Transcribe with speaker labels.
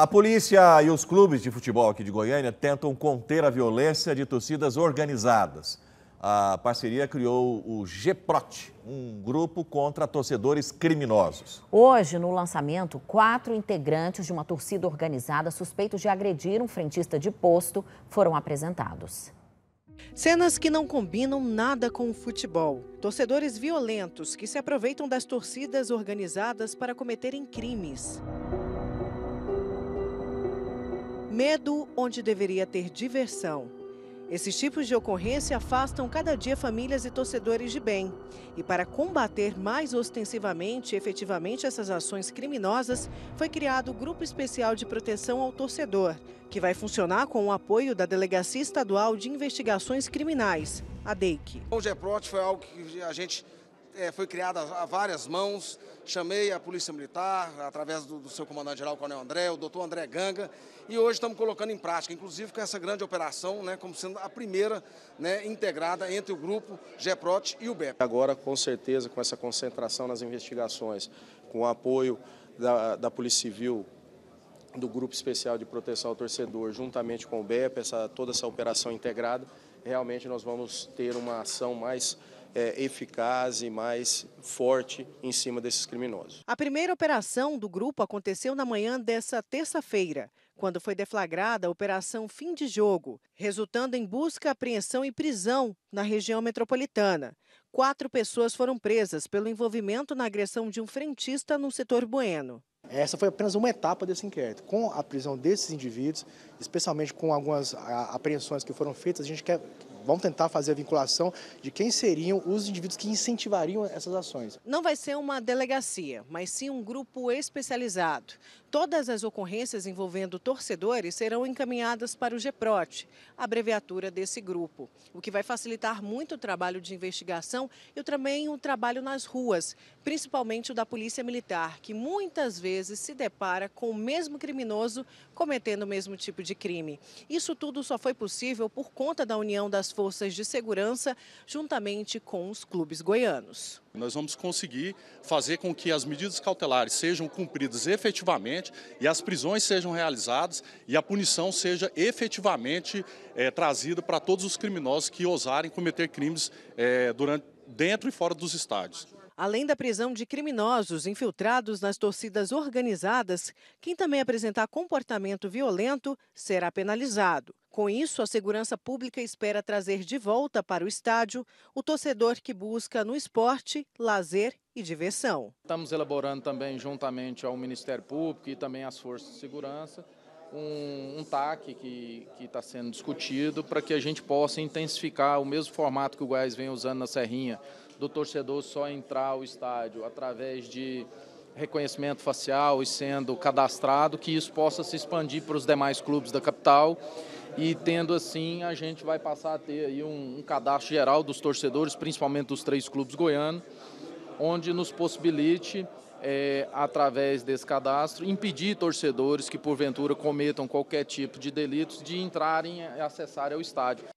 Speaker 1: A polícia e os clubes de futebol aqui de Goiânia tentam conter a violência de torcidas
Speaker 2: organizadas. A parceria criou o GPROT, um grupo contra torcedores criminosos. Hoje, no lançamento, quatro integrantes de uma torcida organizada suspeitos de agredir um frentista de posto foram apresentados. Cenas que não combinam nada com o futebol. Torcedores violentos que se aproveitam das torcidas organizadas para cometerem crimes medo onde deveria ter diversão. Esses tipos de ocorrência afastam cada dia famílias e torcedores de bem. E para combater mais ostensivamente e efetivamente essas ações criminosas, foi criado o Grupo Especial de Proteção ao Torcedor, que vai funcionar com o apoio da Delegacia Estadual de Investigações Criminais, a DEIC.
Speaker 1: O GEPROT foi algo que a gente é, foi criada a várias mãos. Chamei a Polícia Militar, através do, do seu comandante-geral, o Coronel André, o doutor André Ganga, e hoje estamos colocando em prática, inclusive com essa grande operação, né, como sendo a primeira né, integrada entre o grupo GEPROT e o BEP. Agora, com certeza, com essa concentração nas investigações, com o apoio da, da Polícia Civil, do Grupo Especial de Proteção ao Torcedor, juntamente com o BEP, essa, toda essa operação integrada, realmente nós vamos ter uma ação mais é, eficaz e mais forte em cima desses criminosos.
Speaker 2: A primeira operação do grupo aconteceu na manhã dessa terça-feira, quando foi deflagrada a Operação Fim de Jogo, resultando em busca, apreensão e prisão na região metropolitana. Quatro pessoas foram presas pelo envolvimento na agressão de um frentista no setor bueno.
Speaker 1: Essa foi apenas uma etapa desse inquérito. Com a prisão desses indivíduos, especialmente com algumas ah, apreensões que foram feitas, a gente quer vão tentar fazer a vinculação de quem seriam os indivíduos que incentivariam essas ações.
Speaker 2: Não vai ser uma delegacia, mas sim um grupo especializado, Todas as ocorrências envolvendo torcedores serão encaminhadas para o GEPROT, abreviatura desse grupo, o que vai facilitar muito o trabalho de investigação e também o trabalho nas ruas, principalmente o da Polícia Militar, que muitas vezes se depara com o mesmo criminoso cometendo o mesmo tipo de crime. Isso tudo só foi possível por conta da união das forças de segurança juntamente com os clubes goianos.
Speaker 1: Nós vamos conseguir fazer com que as medidas cautelares sejam cumpridas efetivamente e as prisões sejam realizadas e a punição seja efetivamente é, trazida para todos os criminosos que ousarem cometer crimes é, durante, dentro e fora dos estádios.
Speaker 2: Além da prisão de criminosos infiltrados nas torcidas organizadas, quem também apresentar comportamento violento será penalizado. Com isso, a segurança pública espera trazer de volta para o estádio o torcedor que busca no esporte lazer e diversão.
Speaker 1: Estamos elaborando também, juntamente ao Ministério Público e também às forças de segurança, um, um TAC que está sendo discutido para que a gente possa intensificar o mesmo formato que o Goiás vem usando na Serrinha do torcedor só entrar ao estádio através de reconhecimento facial e sendo cadastrado, que isso possa se expandir para os demais clubes da capital. E tendo assim, a gente vai passar a ter aí um, um cadastro geral dos torcedores, principalmente dos três clubes goianos, onde nos possibilite, é, através desse cadastro, impedir torcedores que porventura cometam qualquer tipo de delitos de entrarem e acessarem ao estádio.